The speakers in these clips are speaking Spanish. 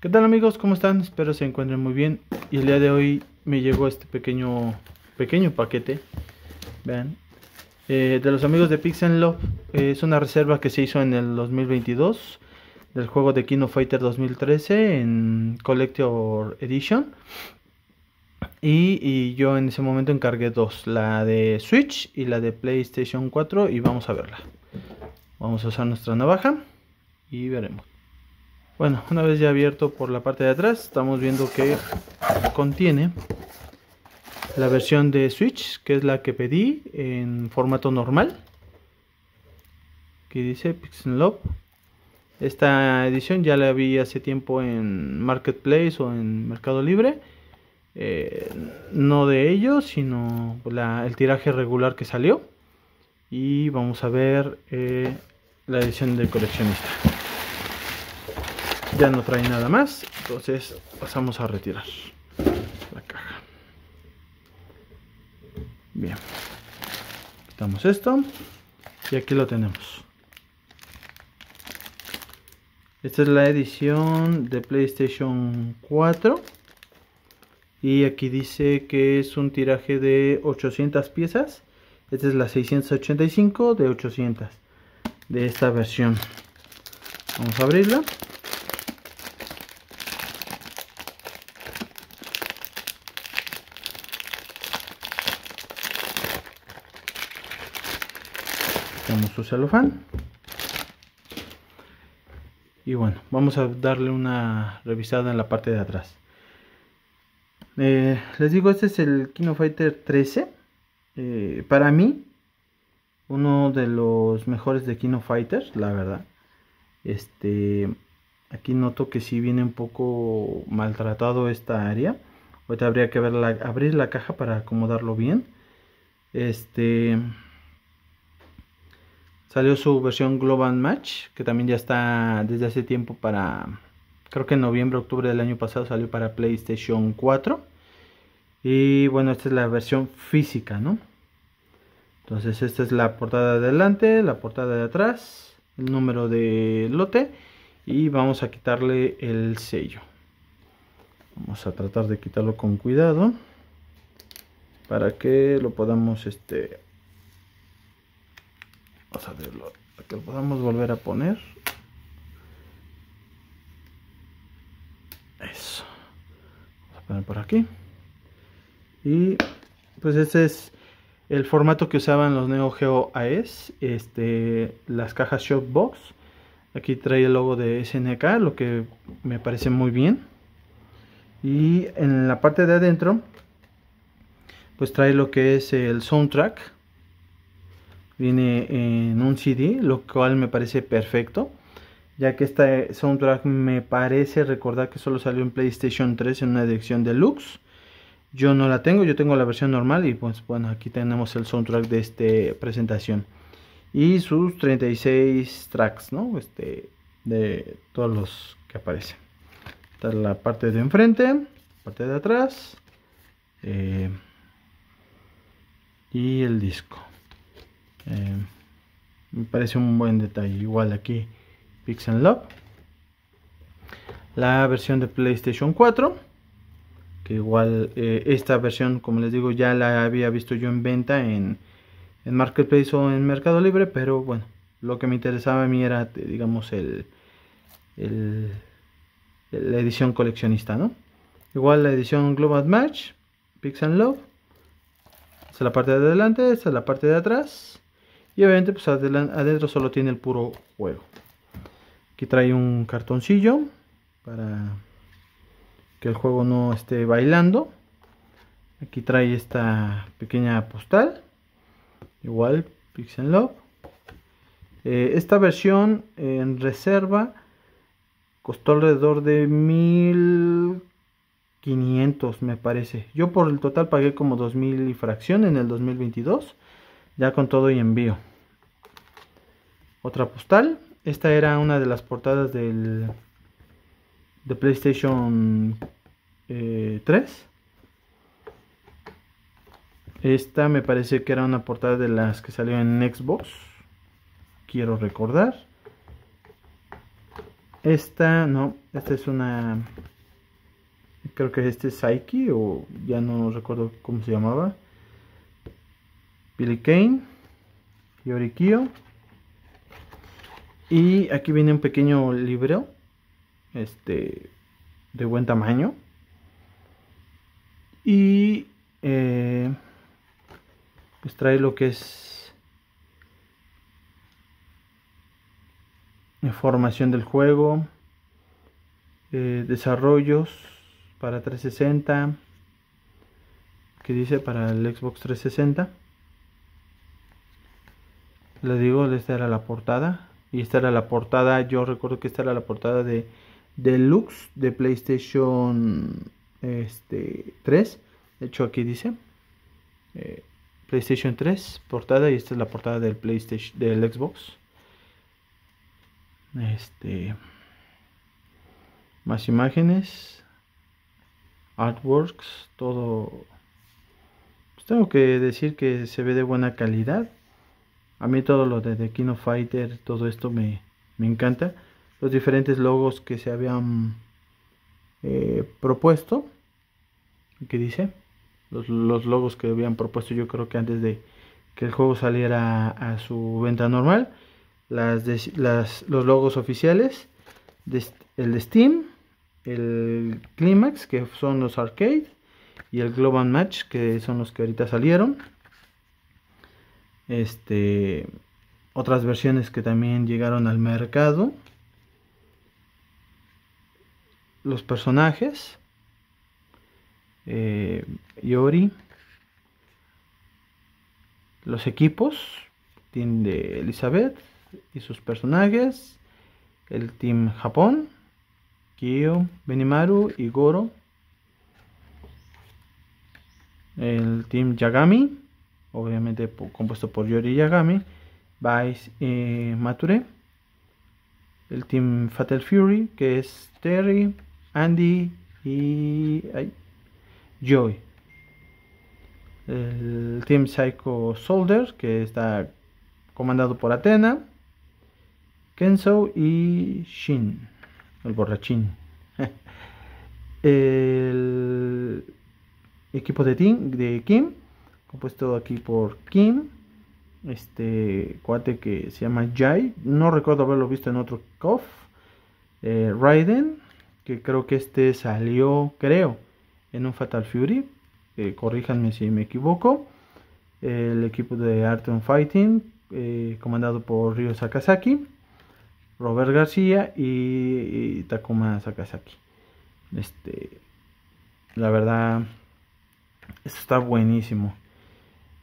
¿Qué tal amigos? ¿Cómo están? Espero se encuentren muy bien. Y el día de hoy me llegó este pequeño, pequeño paquete. Vean. Eh, de los amigos de Pixel Love. Eh, es una reserva que se hizo en el 2022. Del juego de Kino Fighter 2013 en Collector Edition. y yo en ese momento encargué dos. La de Switch y la de PlayStation 4. Y vamos a verla. Vamos a usar nuestra navaja. Y veremos. Bueno, una vez ya abierto por la parte de atrás, estamos viendo que contiene la versión de Switch, que es la que pedí en formato normal. que dice Pixel Love. Esta edición ya la vi hace tiempo en Marketplace o en Mercado Libre. Eh, no de ellos, sino el tiraje regular que salió. Y vamos a ver eh, la edición de coleccionista ya no trae nada más entonces pasamos a retirar la caja bien quitamos esto y aquí lo tenemos esta es la edición de PlayStation 4 y aquí dice que es un tiraje de 800 piezas esta es la 685 de 800 de esta versión vamos a abrirla su celofán y bueno vamos a darle una revisada en la parte de atrás eh, les digo este es el Kino Fighter 13 eh, para mí uno de los mejores de Kino Fighters la verdad este aquí noto que si viene un poco maltratado esta área ahorita habría que ver abrir la caja para acomodarlo bien este Salió su versión Global Match, que también ya está desde hace tiempo para, creo que en noviembre, octubre del año pasado salió para PlayStation 4. Y bueno, esta es la versión física, ¿no? Entonces esta es la portada de adelante, la portada de atrás, el número de lote y vamos a quitarle el sello. Vamos a tratar de quitarlo con cuidado para que lo podamos este, vamos a verlo, para que lo podamos volver a poner. Eso. Vamos a poner por aquí. Y pues ese es el formato que usaban los Neo Geo AES, este, las cajas Shopbox. Aquí trae el logo de SNK, lo que me parece muy bien. Y en la parte de adentro, pues trae lo que es el soundtrack viene en un CD, lo cual me parece perfecto, ya que este soundtrack me parece recordar que solo salió en PlayStation 3 en una edición deluxe. Yo no la tengo, yo tengo la versión normal y pues bueno, aquí tenemos el soundtrack de esta presentación. Y sus 36 tracks, ¿no? Este, de todos los que aparecen. es la parte de enfrente, parte de atrás eh, y el disco. Eh, me parece un buen detalle. Igual aquí, Pixel Love. La versión de PlayStation 4. Que igual eh, esta versión, como les digo, ya la había visto yo en venta en, en Marketplace o en Mercado Libre. Pero bueno, lo que me interesaba a mí era, digamos, el, la edición coleccionista, ¿no? Igual la edición Global Match, Pixel Love. Esta es la parte de adelante, esta es la parte de atrás y obviamente pues, adentro solo tiene el puro juego. aquí trae un cartoncillo para que el juego no esté bailando aquí trae esta pequeña postal igual Pixel Love eh, esta versión en reserva costó alrededor de 1500 me parece yo por el total pagué como 2000 y fracción en el 2022 ya con todo y envío otra postal. Esta era una de las portadas del de PlayStation 3. Eh, esta me parece que era una portada de las que salió en Xbox. Quiero recordar. Esta, no, esta es una... Creo que este es Psyche o ya no recuerdo cómo se llamaba. Billy Kane, Yorikio. Y aquí viene un pequeño libro, este, de buen tamaño. Y eh, pues trae lo que es información del juego, eh, desarrollos para 360, que dice para el Xbox 360. Les digo, esta era la portada. Y esta era la portada, yo recuerdo que esta era la portada de Deluxe de PlayStation este, 3. De hecho aquí dice eh, PlayStation 3 portada y esta es la portada del PlayStation del Xbox. Este más imágenes, artworks, todo. Pues tengo que decir que se ve de buena calidad a mí todo lo de Kino Fighter, todo esto me, encanta. Los diferentes logos que se habían eh, propuesto. ¿Qué dice? Los, logos que habían propuesto yo creo que antes de que el juego saliera a, su venta normal. Las, los logos oficiales. el de Steam. El Climax, que son los arcade. Y el Global Match, que son los que ahorita salieron este, otras versiones que también llegaron al mercado, los personajes, eh, Yori, los equipos, team de Elizabeth y sus personajes, el team Japón, Kyo, Benimaru y Goro, el team Yagami, obviamente compuesto por Yori Yagami, Vice y eh, Mature, el Team Fatal Fury, que es Terry, Andy y Joy. El Team Psycho Soldiers. que está comandado por Athena. Kenzo y Shin, el borrachín. el equipo de, team, de Kim, compuesto aquí por Kim, este cuate que se llama Jai, no recuerdo haberlo visto en otro KOF, eh, Raiden, que creo que este salió, creo, en un Fatal Fury, eh, corríjanme si me equivoco, el equipo de Art and Fighting, eh, comandado por Ryo Sakazaki, Robert García y, Takuma Sakazaki. Este, la verdad, esto está buenísimo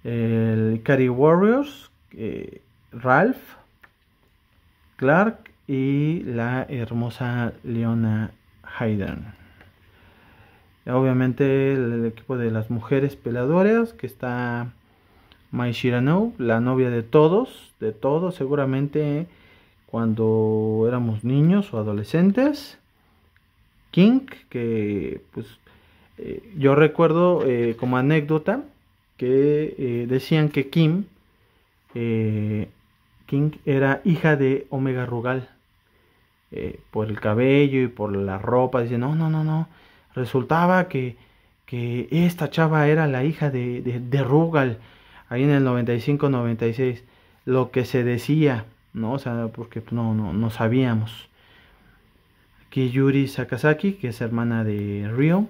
el Cary Warriors, eh, Ralph, Clark y la hermosa Leona Hayden. Obviamente el, equipo de las mujeres peladoras que está Mai Shirano, la novia de todos, de todos seguramente cuando éramos niños o adolescentes. King, que pues eh, yo recuerdo eh, como anécdota que eh, decían que eh, Kim, era hija de Omega Rugal. Eh, por el cabello y por la ropa, dice, no, no, no, no. Resultaba que, que esta chava era la hija de, de, Rugal, ahí en el 95-96, lo que se decía, ¿no? O porque pues, no, no, no sabíamos. que Yuri Sakazaki, que es hermana de Ryo,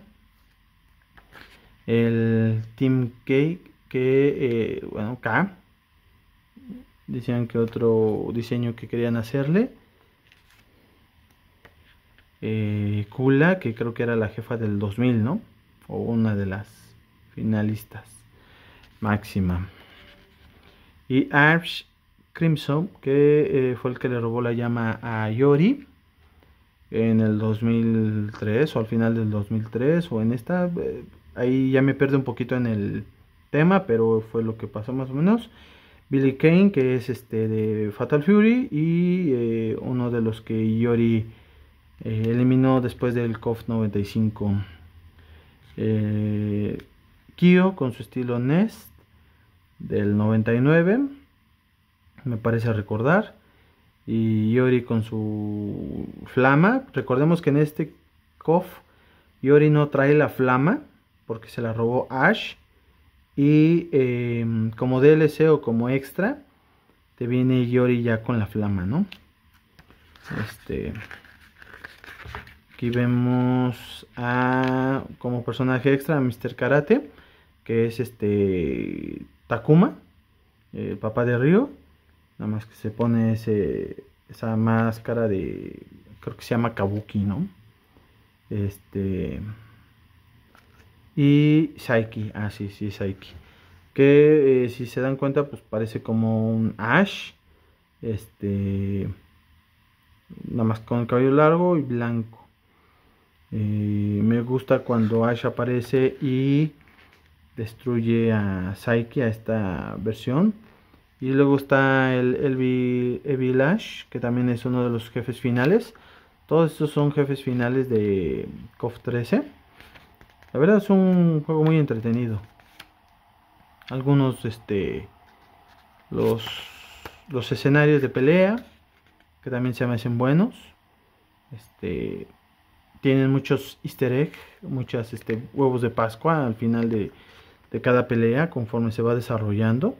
el Team Cake que, eh, bueno, K, decían que otro diseño que querían hacerle, eh, Kula, que creo que era la jefa del 2000, ¿no? O una de las finalistas máxima. Y Arch Crimson, que eh, fue el que le robó la llama a Yori en el 2003 o al final del 2003 o en esta... Ahí ya me pierdo un poquito en el tema, pero fue lo que pasó más o menos. Billy Kane, que es este de Fatal Fury, y eh, uno de los que Yori eh, eliminó después del KOF 95. Eh, Kyo con su estilo Nest del 99, me parece recordar. Y Yori con su flama. Recordemos que en este KOF Yori no trae la flama, porque se la robó Ash. Y em, como DLC o como extra, te viene Yori ya con la flama, ¿no? Este. Aquí vemos a como personaje extra a Mr. Karate, que es este Takuma, el papá de Ryo. Nada más que se pone ese, esa máscara de, creo que se llama Kabuki, ¿no? Este, y Psyche, ah sí, sí, Psyche. Que eh, si se dan cuenta, pues parece como un ash, este, nada más con el cabello largo y blanco. Eh, me gusta cuando Ash aparece y destruye a Psyche, a esta versión. Y luego está el Evil Ash, que también es uno de los jefes finales. Todos estos son jefes finales de KOF 13. La verdad es un juego muy entretenido. Algunos, este, los, los escenarios de pelea, que también se me hacen buenos. Este, tienen muchos easter eggs, muchos este, huevos de Pascua al final de, cada pelea, conforme se va desarrollando.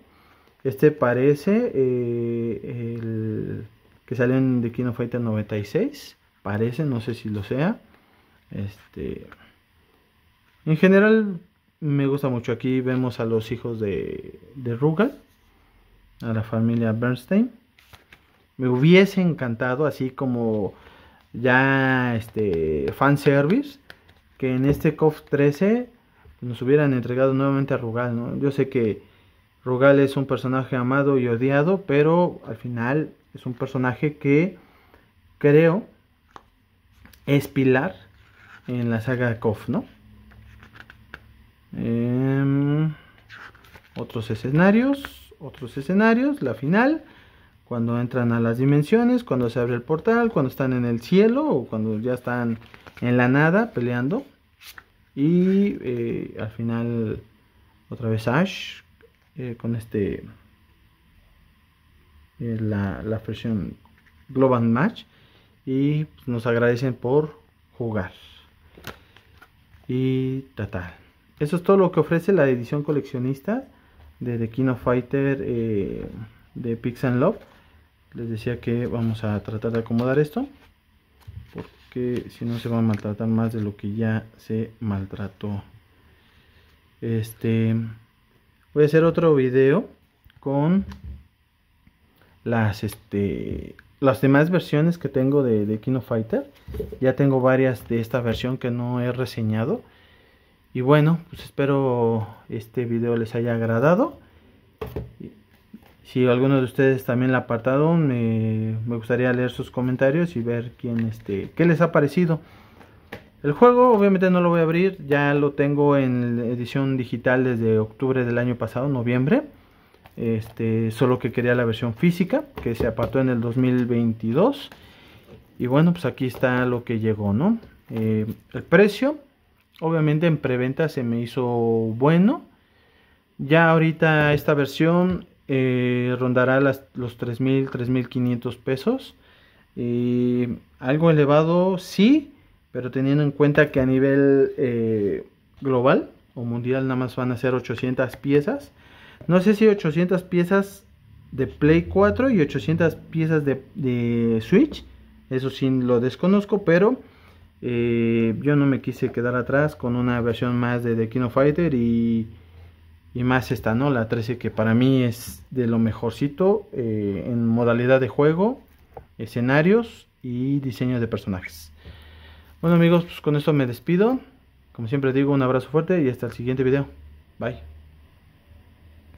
Este parece eh, el que salen de Kino Fighter 96. Parece, no sé si lo sea. Este. En general, me gusta mucho. Aquí vemos a los hijos de, Rugal, a la familia Bernstein. Me hubiese encantado, así como ya este fanservice, que en este KOF 13 nos hubieran entregado nuevamente a Rugal. Yo sé que Rugal es un personaje amado y odiado, pero al final es un personaje que creo es pilar en la saga KOF, ¿no? Em, otros escenarios, otros escenarios, la final, cuando entran a las dimensiones, cuando se abre el portal, cuando están en el cielo o cuando ya están en la nada peleando. Y eh, al final, otra vez Ash eh, con este. Eh, la, la, versión Global Match. Y nos agradecen por jugar. Y tal. Eso es todo lo que ofrece la edición coleccionista de The Kino Fighter eh, de Pix Love. Les decía que vamos a tratar de acomodar esto. Porque si no se va a maltratar más de lo que ya se maltrató. Este. Voy a hacer otro video con las este, las demás versiones que tengo de, de Kino Fighter. Ya tengo varias de esta versión que no he reseñado. Y bueno, pues espero este video les haya agradado. Si alguno de ustedes también la ha me, me gustaría leer sus comentarios y ver quién este, qué les ha parecido. El juego obviamente no lo voy a abrir, ya lo tengo en edición digital desde octubre del año pasado, noviembre. Este, solo que quería la versión física, que se apartó en el 2022. Y bueno, pues aquí está lo que llegó, ¿no? Eh, el precio Obviamente en preventa se me hizo bueno. Ya ahorita esta versión eh, rondará los 3.000, 3.500 pesos. Y eh, algo elevado, sí, pero teniendo en cuenta que a nivel eh, global o mundial nada más van a ser 800 piezas. No sé si 800 piezas de Play 4 y 800 piezas de, de Switch. Eso sí lo desconozco, pero eh, yo no me quise quedar atrás con una versión más de The Kino Fighter y, más esta, ¿no? La 13 que para mí es de lo mejorcito eh, en modalidad de juego, escenarios y diseño de personajes. Bueno amigos, pues con esto me despido. Como siempre digo, un abrazo fuerte y hasta el siguiente video. Bye.